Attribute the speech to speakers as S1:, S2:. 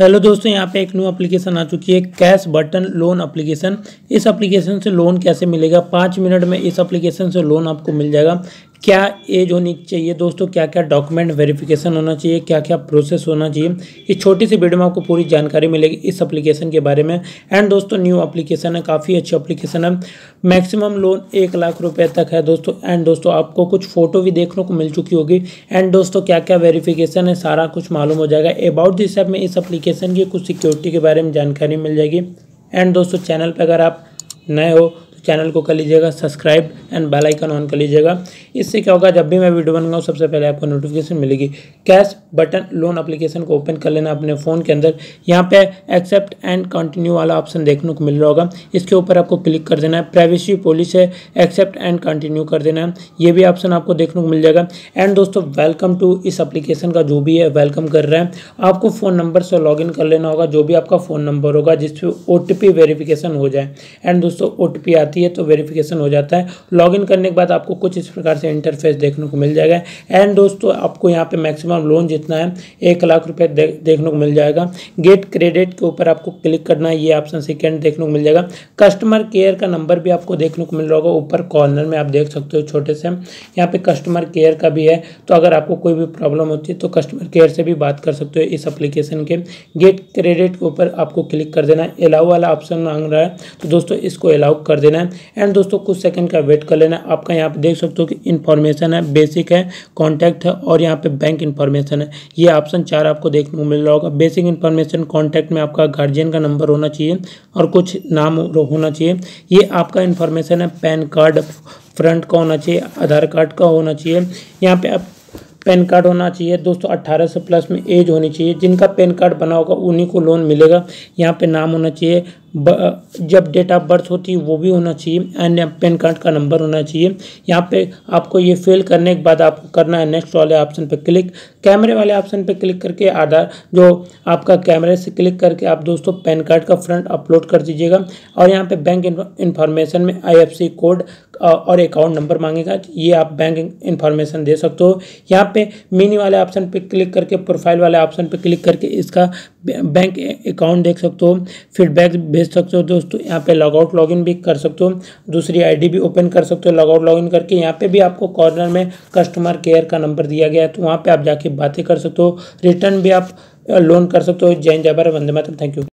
S1: hello दोस्तों यहाँ पे एक न्यू एप्लीकेशन आ चुकी है कैश बटन लोन एप्लीकेशन इस एप्लीकेशन से लोन कैसे मिलेगा पाँच मिनट में इस एप्लीकेशन से लोन आपको मिल जाएगा क्या एज होनी चाहिए दोस्तों क्या क्या डॉक्यूमेंट वेरिफिकेशन होना चाहिए क्या क्या प्रोसेस होना चाहिए इस छोटी सी वीडियो में आपको पूरी जानकारी मिलेगी इस एप्लीकेशन के बारे में एंड दोस्तों न्यू एप्लीकेशन है काफ़ी अच्छी एप्लीकेशन है मैक्सिमम लोन एक लाख रुपये तक है दोस्तों एंड दोस्तों आपको कुछ फ़ोटो भी देखने को मिल चुकी होगी एंड दोस्तों क्या क्या वेरीफिकेशन है सारा कुछ मालूम हो जाएगा अबाउट दिस ऐप में इस अप्लीकेशन की कुछ सिक्योरिटी के बारे में जानकारी मिल जाएगी एंड दोस्तों चैनल पर अगर आप नए हो चैनल को कर लीजिएगा subscribe and bell icon on कर लीजिएगा इससे क्या होगा जब भी मैं वीडियो बनाऊंगा सबसे पहले आपको नोटिफिकेशन मिलेगी कैश बटन लोन अप्लीकेशन को ओपन कर लेना अपने फ़ोन के अंदर यहाँ पे एक्सेप्ट एंड कंटिन्यू वाला ऑप्शन देखने को मिल रहा होगा इसके ऊपर आपको क्लिक कर देना है प्राइवेसी पॉलिस है एक्सेप्ट एंड कंटिन्यू कर देना है ये भी ऑप्शन आपको देखने को मिल जाएगा एंड दोस्तों वेलकम टू इस अप्लीकेशन का जो भी है वेलकम कर रहा है आपको फ़ोन नंबर से लॉगिन कर लेना होगा जो भी आपका फ़ोन नंबर होगा जिस पर ओ वेरिफिकेशन हो जाए एंड दोस्तों ओ आती जाती है तो वेरिफिकेशन हो जाता है लॉगिन करने के बाद आपको कुछ इस प्रकार से इंटरफेस देखने को मिल जाएगा एंड दोस्तों आपको यहाँ पे मैक्सिमम लोन जितना है एक लाख रुपये देखने को मिल जाएगा गेट क्रेडिट के ऊपर आपको क्लिक करना है ये ऑप्शन सेकेंड देखने को मिल जाएगा कस्टमर केयर का नंबर भी आपको देखने को मिल रहा होगा ऊपर कॉर्नर में आप देख सकते हो छोटे से यहाँ पे कस्टमर केयर का भी है तो अगर आपको कोई भी प्रॉब्लम होती है तो कस्टमर केयर से भी बात कर सकते हो इस एप्लीकेशन के गेट क्रेडिट के ऊपर आपको क्लिक कर देना है अलाउ वाला ऑप्शन मांग रहा है तो दोस्तों इसको अलाउ कर देना लेना है एंड दोस्तों कुछ सेकंड का वेट कर लेना है आपका यहाँ पे देख सकते हो कि इन्फॉर्मेशन है बेसिक है कॉन्टैक्ट है और यहाँ पे बैंक इन्फॉर्मेशन है ये ऑप्शन चार आपको देखने को मिल रहा होगा बेसिक इन्फॉर्मेशन कॉन्टैक्ट में आपका गार्जियन का नंबर होना चाहिए और कुछ नाम होना चाहिए ये आपका इन्फॉर्मेशन है पैन कार्ड फ्रंट का होना चाहिए आधार कार्ड का होना चाहिए यहाँ पे आप पैन कार्ड होना चाहिए दोस्तों 18 से प्लस में एज होनी चाहिए जिनका पैन कार्ड बना होगा उन्हीं को लोन मिलेगा यहाँ पे नाम होना चाहिए ब, जब डेट ऑफ बर्थ होती है वो भी होना चाहिए एंड पैन कार्ड का नंबर होना चाहिए यहाँ पे आपको ये फिल करने के बाद आपको करना है नेक्स्ट वाले ऑप्शन पे क्लिक कैमरे वाले ऑप्शन पे क्लिक करके आधार जो आपका कैमरे से क्लिक करके आप दोस्तों पैन कार्ड का फ्रंट अपलोड कर दीजिएगा और यहाँ पर बैंक इन्फॉर्मेशन में आई कोड और अकाउंट नंबर मांगेगा ये आप बैंक इन्फॉर्मेशन दे सकते हो यहाँ पे मिनी वाले ऑप्शन पे क्लिक करके प्रोफाइल वाले ऑप्शन पे क्लिक करके इसका बैंक अकाउंट देख सकते हो फीडबैक भेज सकते हो दोस्तों यहाँ पे लॉगआउट लॉगिन भी कर सकते हो दूसरी आईडी भी ओपन कर सकते हो लॉगआउट लॉगिन करके यहाँ पे भी आपको कॉर्नर में कस्टमर केयर का नंबर दिया गया है तो वहाँ पर आप जाके बातें कर सकते हो रिटर्न भी आप लोन कर सकते हो जैन जाबर वंदे मातरम थैंक यू